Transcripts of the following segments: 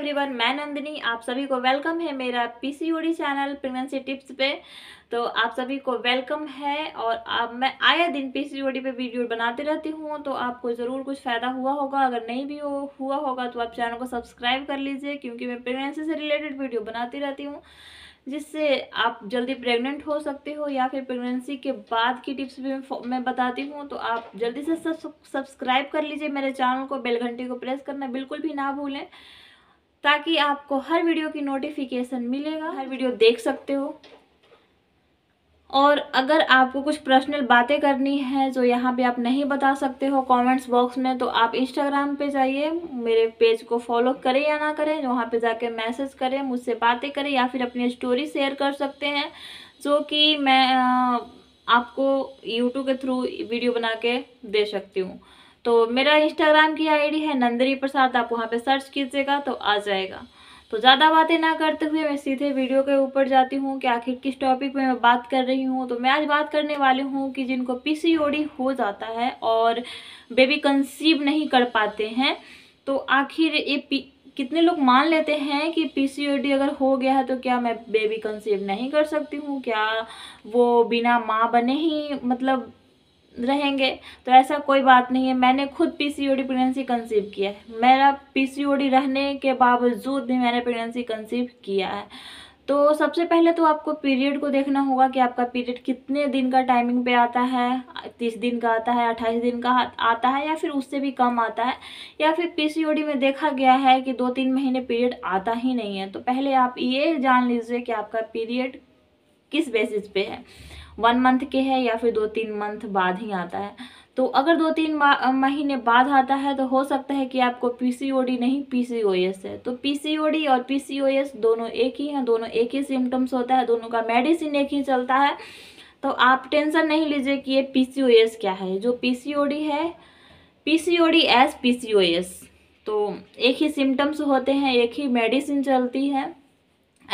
everyone मैं नंदिनी आप सभी को वेलकम है मेरा पीसीओडी चैनल प्रेगनेंसी टिप्स पे तो आप सभी को वेलकम है और अब मैं आए दिन पीसीओडी पे वीडियो बनाती रहती हूँ तो आपको ज़रूर कुछ फ़ायदा हुआ होगा अगर नहीं भी हो, हुआ होगा तो आप चैनल को सब्सक्राइब कर लीजिए क्योंकि मैं प्रेगनेंसी से रिलेटेड वीडियो बनाती रहती हूँ जिससे आप जल्दी प्रेग्नेंट हो सकते हो या फिर प्रेगनेंसी के बाद की टिप्स भी मैं बताती हूँ तो आप जल्दी से सब्सक्राइब कर लीजिए मेरे चैनल को बेल घंटी को प्रेस करना बिल्कुल भी ना भूलें ताकि आपको हर वीडियो की नोटिफिकेशन मिलेगा हर वीडियो देख सकते हो और अगर आपको कुछ पर्सनल बातें करनी है जो यहाँ पे आप नहीं बता सकते हो कमेंट्स बॉक्स में तो आप इंस्टाग्राम पे जाइए मेरे पेज को फॉलो करें या ना करें वहाँ पे जाके मैसेज करें मुझसे बातें करें या फिर अपनी स्टोरी शेयर कर सकते हैं जो कि मैं आपको यूट्यूब के थ्रू वीडियो बना के दे सकती हूँ तो मेरा इंस्टाग्राम की आईडी है नंदरी प्रसाद आप वहाँ पे सर्च कीजिएगा तो आ जाएगा तो ज़्यादा बातें ना करते हुए मैं सीधे वीडियो के ऊपर जाती हूँ कि आखिर किस टॉपिक में मैं बात कर रही हूँ तो मैं आज बात करने वाली हूँ कि जिनको पी हो जाता है और बेबी कंसीव नहीं कर पाते हैं तो आखिर ये कितने लोग मान लेते हैं कि पीसीओडी अगर हो गया है तो क्या मैं बेबी कंसीव नहीं कर सकती हूँ क्या वो बिना माँ बने ही मतलब रहेंगे तो ऐसा कोई बात नहीं है मैंने खुद पीसीओडी प्रेगनेंसी कंसीव किया है मेरा पीसीओडी रहने के बावजूद भी मैंने प्रेगनेंसी कंसीव किया है तो सबसे पहले तो आपको पीरियड को देखना होगा कि आपका पीरियड कितने दिन का टाइमिंग पे आता है तीस दिन का आता है अट्ठाईस दिन का आता है या फिर उससे भी कम आता है या फिर पीसीओडी में देखा गया है कि दो तीन महीने पीरियड आता ही नहीं है तो पहले आप ये जान लीजिए कि आपका पीरियड किस बेसिस पे है वन मंथ के है या फिर दो तीन मंथ बाद ही आता है तो अगर दो तीन महीने बाद आता है तो हो सकता है कि आपको पी नहीं पी है तो पी और पी दोनों एक ही हैं दोनों एक ही सिम्टम्स होता है दोनों का मेडिसिन एक ही चलता है तो आप टेंशन नहीं लीजिए कि ये पी क्या है जो पी है डी एस एस तो एक ही सिम्टम्स होते हैं एक ही मेडिसिन चलती है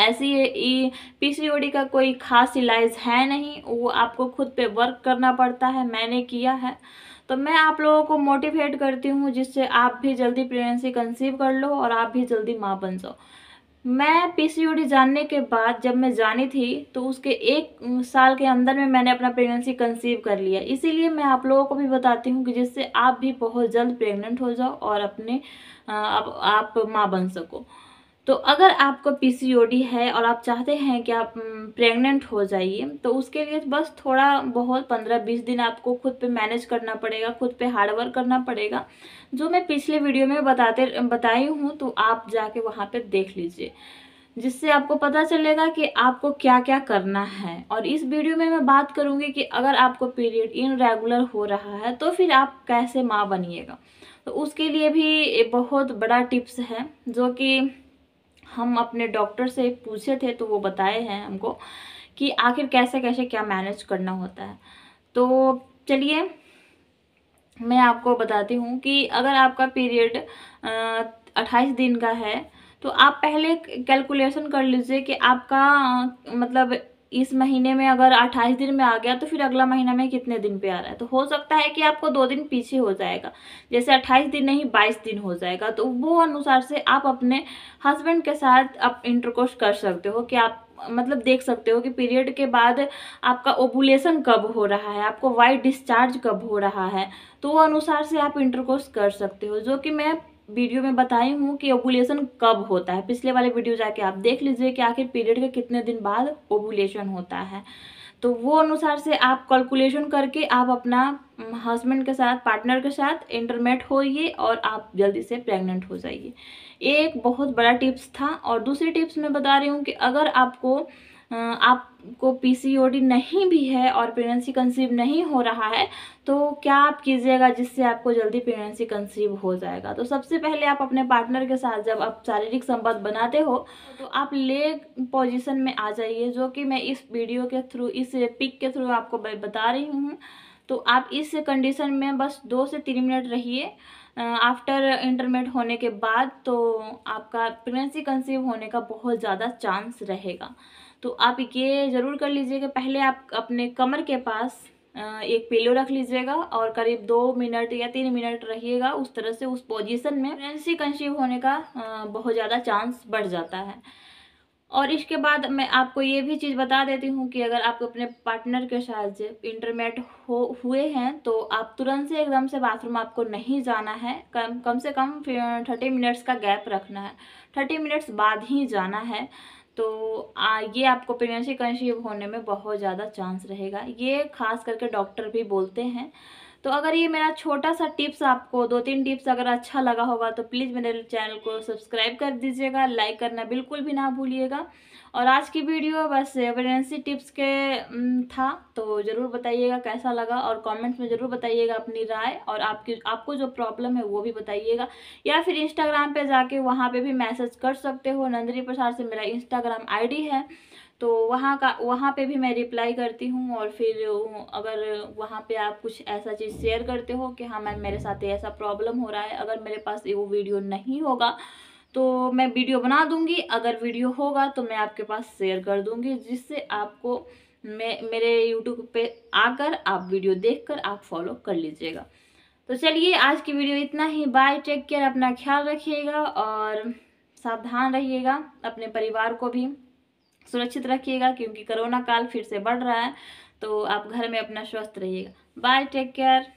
ऐसी ओ पीसीओडी का कोई खास इलाज है नहीं वो आपको खुद पे वर्क करना पड़ता है मैंने किया है तो मैं आप लोगों को मोटिवेट करती हूँ जिससे आप भी जल्दी प्रेगनेंसी कंसीव कर लो और आप भी जल्दी माँ बन जाओ मैं पीसीओडी जानने के बाद जब मैं जानी थी तो उसके एक साल के अंदर में मैंने अपना प्रेगनेंसी कंसीव कर लिया इसीलिए मैं आप लोगों को भी बताती हूँ कि जिससे आप भी बहुत जल्द प्रेग्नेंट हो जाओ और अपने आप, आप माँ बन सको तो अगर आपको पीसीओडी है और आप चाहते हैं कि आप प्रेग्नेंट हो जाइए तो उसके लिए बस थोड़ा बहुत पंद्रह बीस दिन आपको खुद पे मैनेज करना पड़ेगा खुद पे हार्डवर्क करना पड़ेगा जो मैं पिछले वीडियो में बताते बताई हूँ तो आप जाके वहाँ पे देख लीजिए जिससे आपको पता चलेगा कि आपको क्या क्या करना है और इस वीडियो में मैं बात करूँगी कि अगर आपको पीरियड इनरेगुलर हो रहा है तो फिर आप कैसे माँ बनिएगा तो उसके लिए भी बहुत बड़ा टिप्स है जो कि हम अपने डॉक्टर से पूछे थे तो वो बताए हैं हमको कि आखिर कैसे कैसे क्या मैनेज करना होता है तो चलिए मैं आपको बताती हूँ कि अगर आपका पीरियड अट्ठाईस दिन का है तो आप पहले कैलकुलेशन कर लीजिए कि आपका मतलब इस महीने में अगर 28 दिन में आ गया तो फिर अगला महीना में कितने दिन पे आ रहा है तो हो सकता है कि आपको दो दिन पीछे हो जाएगा जैसे 28 दिन नहीं 22 दिन हो जाएगा तो वो अनुसार से आप अपने हस्बैंड के साथ आप इंटरकोर्स कर सकते हो कि आप मतलब देख सकते हो कि पीरियड के बाद आपका ओबुलेशन कब हो रहा है आपको वाइट डिस्चार्ज कब हो रहा है तो वो अनुसार से आप इंटरकोर्स कर सकते हो जो कि मैं वीडियो में बताई हूँ कि ओबुलेशन कब होता है पिछले वाले वीडियो जाके आप देख लीजिए कि आखिर पीरियड के कितने दिन बाद ओबुलेशन होता है तो वो अनुसार से आप कैलकुलेशन करके आप अपना हस्बैंड के साथ पार्टनर के साथ इंटरमेट होइए और आप जल्दी से प्रेग्नेंट हो जाइए ये एक बहुत बड़ा टिप्स था और दूसरी टिप्स मैं बता रही हूँ कि अगर आपको आपको पीसीओडी नहीं भी है और प्रेगनेंसी कंसीव नहीं हो रहा है तो क्या आप कीजिएगा जिससे आपको जल्दी प्रेगनेंसी कंसीव हो जाएगा तो सबसे पहले आप अपने पार्टनर के साथ जब आप शारीरिक संबंध बनाते हो तो आप लेग पोजीशन में आ जाइए जो कि मैं इस वीडियो के थ्रू इस पिक के थ्रू आपको बता रही हूँ तो आप इस कंडीशन में बस दो से तीन मिनट रहिए आफ्टर इंटरमेट होने के बाद तो आपका प्रेगनेंसी कंसीव होने का बहुत ज़्यादा चांस रहेगा तो आप ये ज़रूर कर लीजिएगा पहले आप अपने कमर के पास एक पेलो रख लीजिएगा और करीब दो मिनट या तीन मिनट रहिएगा उस तरह से उस पोजीशन में प्रेगनेंसी कंसीव होने का बहुत ज़्यादा चांस बढ़ जाता है और इसके बाद मैं आपको ये भी चीज़ बता देती हूँ कि अगर आप अपने पार्टनर के साथ इंटरमेट हो हुए हैं तो आप तुरंत से एकदम से बाथरूम आपको नहीं जाना है कम कम से कम थर्टी मिनट्स का गैप रखना है थर्टी मिनट्स बाद ही जाना है तो आ, ये आपको प्रेगनेंसी कंसीव होने में बहुत ज़्यादा चांस रहेगा ये खास करके डॉक्टर भी बोलते हैं तो अगर ये मेरा छोटा सा टिप्स आपको दो तीन टिप्स अगर अच्छा लगा होगा तो प्लीज़ मेरे चैनल को सब्सक्राइब कर दीजिएगा लाइक करना बिल्कुल भी ना भूलिएगा और आज की वीडियो बस एवरेंसी टिप्स के था तो ज़रूर बताइएगा कैसा लगा और कमेंट्स में ज़रूर बताइएगा अपनी राय और आपकी आपको जो प्रॉब्लम है वो भी बताइएगा या फिर इंस्टाग्राम पर जाके वहाँ पर भी मैसेज कर सकते हो नंदनी प्रसाद से मेरा इंस्टाग्राम आई है तो वहाँ का वहाँ पे भी मैं रिप्लाई करती हूँ और फिर अगर वहाँ पे आप कुछ ऐसा चीज़ शेयर करते हो कि हाँ मैम मेरे साथ ऐसा प्रॉब्लम हो रहा है अगर मेरे पास वो वीडियो नहीं होगा तो मैं वीडियो बना दूँगी अगर वीडियो होगा तो मैं आपके पास शेयर कर दूँगी जिससे आपको मैं मेरे यूट्यूब पे आकर आप वीडियो देखकर आप फॉलो कर लीजिएगा तो चलिए आज की वीडियो इतना ही बाय टेक केयर अपना ख्याल रखिएगा और सावधान रहिएगा अपने परिवार को भी सुरक्षित रखिएगा क्योंकि कोरोना काल फिर से बढ़ रहा है तो आप घर में अपना स्वस्थ रहिएगा बाय टेक केयर